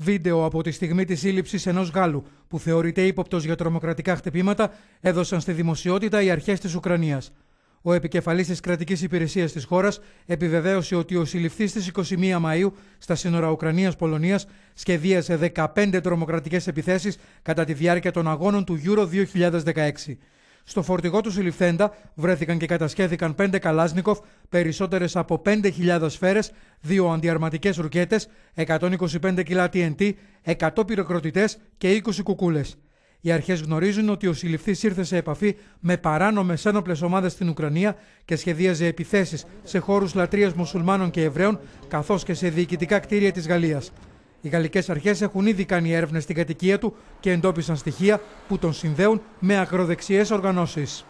Βίντεο από τη στιγμή της σύλληψης ενός Γάλλου, που θεωρείται ύποπτος για τρομοκρατικά χτυπήματα, έδωσαν στη δημοσιότητα οι αρχές της Ουκρανίας. Ο επικεφαλής της κρατικής υπηρεσίας της χώρας επιβεβαίωσε ότι ο συλληφθής της 21 Μαου στα σύνορα Ουκρανία-Πολωνία σχεδίασε 15 τρομοκρατικές επιθέσεις κατά τη διάρκεια των αγώνων του Euro 2016. Στο φορτηγό του συλληφθέντα βρέθηκαν και κατασχέθηκαν 5 Καλάσνικοφ, περισσότερες από 5.000 σφαίρε, 2 αντιαρματικές ρουκέτες, 125 κιλά TNT, 100 πυροκροτητές και 20 κουκούλες. Οι αρχές γνωρίζουν ότι ο συλληφθής ήρθε σε επαφή με παράνομες ένοπλες ομάδες στην Ουκρανία και σχεδίαζε επιθέσεις σε χώρους λατρείας μουσουλμάνων και Εβραίων, καθώς και σε διοικητικά κτίρια της Γαλλίας. Οι γαλλικές αρχές έχουν ήδη κάνει έρευνες στην κατοικία του και εντόπισαν στοιχεία που τον συνδέουν με ακροδεξιέ οργανώσεις.